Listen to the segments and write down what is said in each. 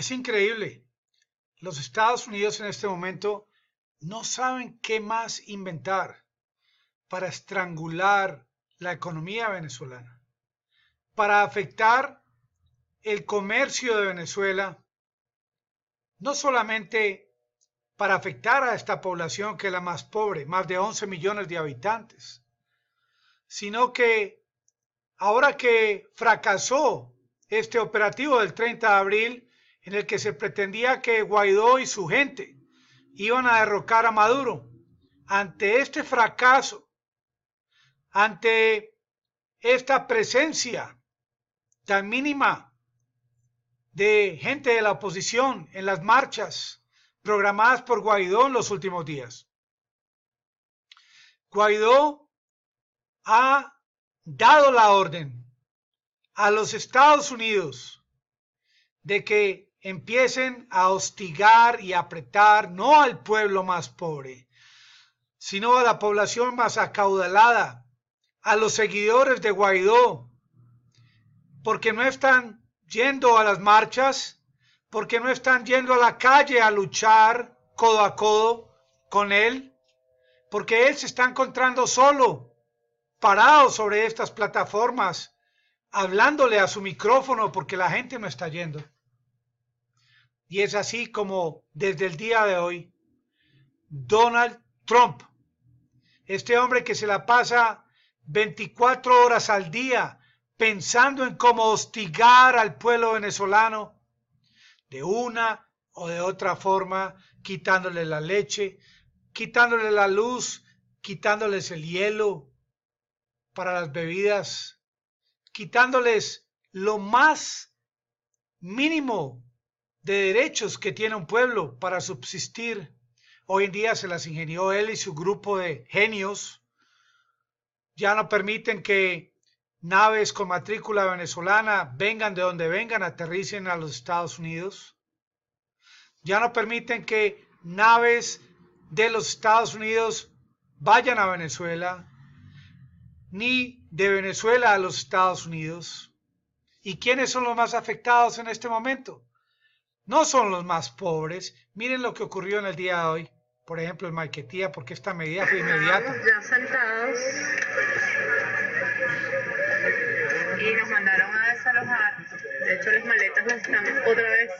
Es increíble. Los Estados Unidos en este momento no saben qué más inventar para estrangular la economía venezolana, para afectar el comercio de Venezuela, no solamente para afectar a esta población que es la más pobre, más de 11 millones de habitantes, sino que ahora que fracasó este operativo del 30 de abril, en el que se pretendía que Guaidó y su gente iban a derrocar a Maduro. Ante este fracaso, ante esta presencia tan mínima de gente de la oposición en las marchas programadas por Guaidó en los últimos días. Guaidó ha dado la orden a los Estados Unidos de que empiecen a hostigar y apretar no al pueblo más pobre, sino a la población más acaudalada, a los seguidores de Guaidó, porque no están yendo a las marchas, porque no están yendo a la calle a luchar codo a codo con él, porque él se está encontrando solo, parado sobre estas plataformas, hablándole a su micrófono porque la gente no está yendo. Y es así como desde el día de hoy, Donald Trump, este hombre que se la pasa 24 horas al día pensando en cómo hostigar al pueblo venezolano de una o de otra forma, quitándole la leche, quitándole la luz, quitándoles el hielo para las bebidas, quitándoles lo más mínimo de derechos que tiene un pueblo para subsistir. Hoy en día se las ingenió él y su grupo de genios. Ya no permiten que naves con matrícula venezolana vengan de donde vengan, aterricen a los Estados Unidos. Ya no permiten que naves de los Estados Unidos vayan a Venezuela, ni de Venezuela a los Estados Unidos. ¿Y quiénes son los más afectados en este momento? no son los más pobres. Miren lo que ocurrió en el día de hoy. Por ejemplo, en Maiquetía, porque esta medida fue inmediata. Ya sentados. Y nos mandaron a desalojar. De hecho, las maletas las están otra vez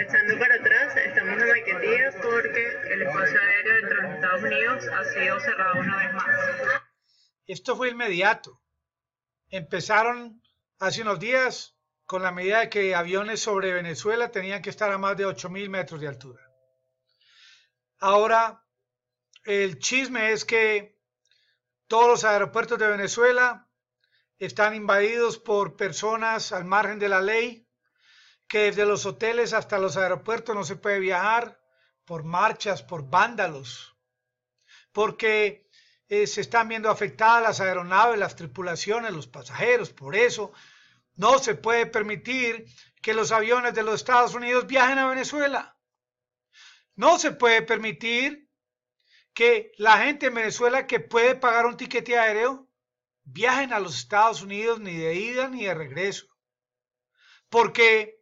echando para atrás. Estamos en Maiquetía porque el espacio aéreo de los Estados Unidos ha sido cerrado una vez más. Esto fue inmediato. Empezaron hace unos días con la medida de que aviones sobre Venezuela tenían que estar a más de 8.000 metros de altura. Ahora, el chisme es que todos los aeropuertos de Venezuela están invadidos por personas al margen de la ley, que desde los hoteles hasta los aeropuertos no se puede viajar por marchas, por vándalos, porque eh, se están viendo afectadas las aeronaves, las tripulaciones, los pasajeros. Por eso no se puede permitir que los aviones de los Estados Unidos viajen a Venezuela. No se puede permitir que la gente en Venezuela que puede pagar un tiquete aéreo viajen a los Estados Unidos ni de ida ni de regreso. Porque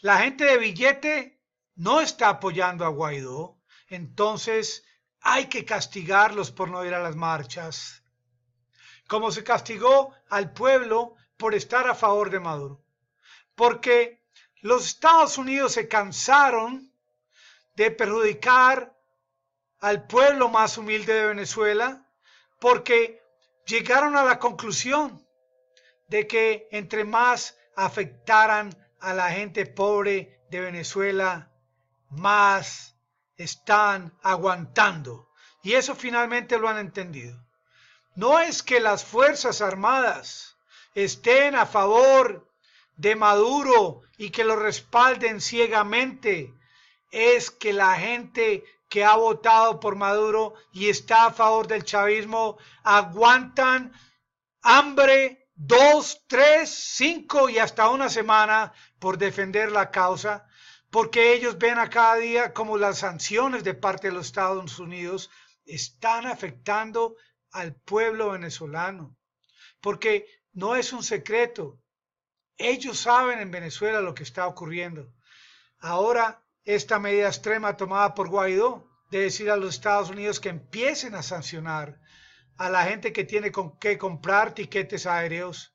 la gente de billete no está apoyando a Guaidó. Entonces hay que castigarlos por no ir a las marchas. Como se castigó al pueblo por estar a favor de Maduro. Porque los Estados Unidos se cansaron de perjudicar al pueblo más humilde de Venezuela porque llegaron a la conclusión de que entre más afectaran a la gente pobre de Venezuela, más están aguantando. Y eso finalmente lo han entendido. No es que las Fuerzas Armadas estén a favor de Maduro y que lo respalden ciegamente es que la gente que ha votado por Maduro y está a favor del chavismo aguantan hambre dos, tres, cinco y hasta una semana por defender la causa, porque ellos ven a cada día como las sanciones de parte de los Estados Unidos están afectando al pueblo venezolano, porque no es un secreto. Ellos saben en Venezuela lo que está ocurriendo. Ahora, esta medida extrema tomada por Guaidó de decir a los Estados Unidos que empiecen a sancionar a la gente que tiene con que comprar tiquetes aéreos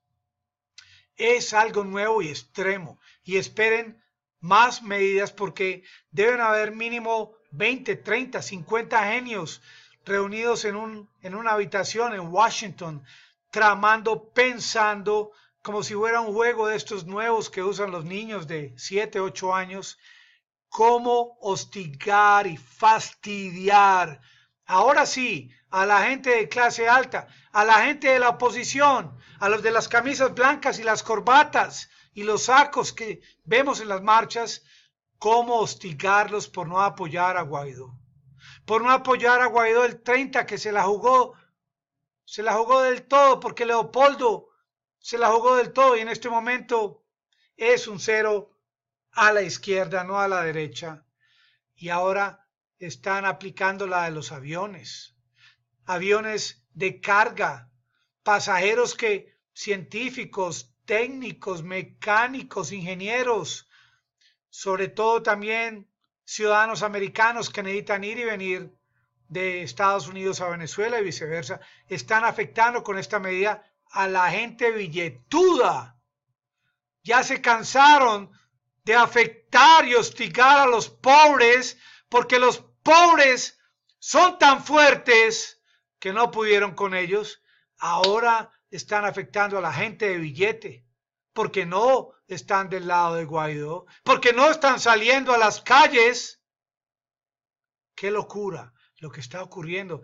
es algo nuevo y extremo. Y esperen más medidas porque deben haber mínimo 20, 30, 50 genios reunidos en, un, en una habitación en Washington tramando, pensando, como si fuera un juego de estos nuevos que usan los niños de 7, 8 años, cómo hostigar y fastidiar. Ahora sí, a la gente de clase alta, a la gente de la oposición, a los de las camisas blancas y las corbatas y los sacos que vemos en las marchas, cómo hostigarlos por no apoyar a Guaidó. Por no apoyar a Guaidó el 30 que se la jugó se la jugó del todo porque Leopoldo se la jugó del todo y en este momento es un cero a la izquierda, no a la derecha. Y ahora están aplicando la de los aviones, aviones de carga, pasajeros que científicos, técnicos, mecánicos, ingenieros, sobre todo también ciudadanos americanos que necesitan ir y venir de Estados Unidos a Venezuela y viceversa, están afectando con esta medida a la gente billetuda. Ya se cansaron de afectar y hostigar a los pobres porque los pobres son tan fuertes que no pudieron con ellos. Ahora están afectando a la gente de billete porque no están del lado de Guaidó, porque no están saliendo a las calles. Qué locura lo que está ocurriendo